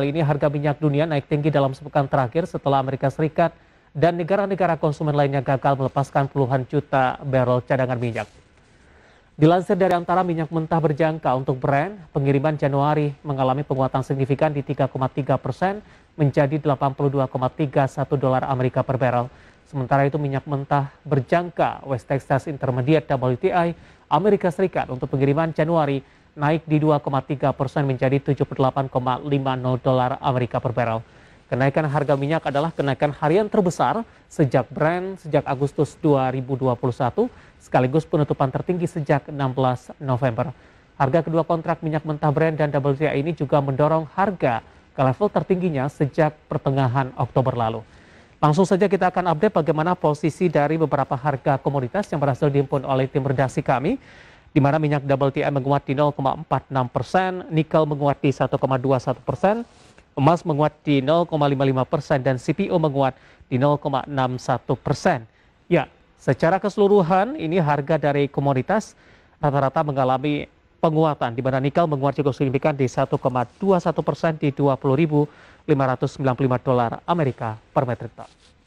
Kali ini harga minyak dunia naik tinggi dalam sepekan terakhir setelah Amerika Serikat dan negara-negara konsumen lainnya gagal melepaskan puluhan juta barrel cadangan minyak. Dilansir dari antara minyak mentah berjangka untuk brand pengiriman Januari mengalami penguatan signifikan di 3,3 persen menjadi 82,31 dolar Amerika per barrel. Sementara itu minyak mentah berjangka West Texas Intermediate WTI Amerika Serikat untuk pengiriman Januari naik di 2,3 persen menjadi 78,50 dolar Amerika per barrel. Kenaikan harga minyak adalah kenaikan harian terbesar sejak Brent sejak Agustus 2021 sekaligus penutupan tertinggi sejak 16 November. Harga kedua kontrak minyak mentah Brent dan WTI ini juga mendorong harga ke level tertingginya sejak pertengahan Oktober lalu. Langsung saja kita akan update bagaimana posisi dari beberapa harga komoditas yang berhasil dihimpun oleh tim redaksi kami di mana minyak WTI menguat di 0,46 persen, nikel menguat di 1,21 persen, emas menguat di 0,55 persen, dan CPO menguat di 0,61 persen. Ya, secara keseluruhan ini harga dari komoditas rata-rata mengalami penguatan, di mana nikel menguat cukup signifikan di 1,21 persen di 20.595 dolar Amerika per metrik ton.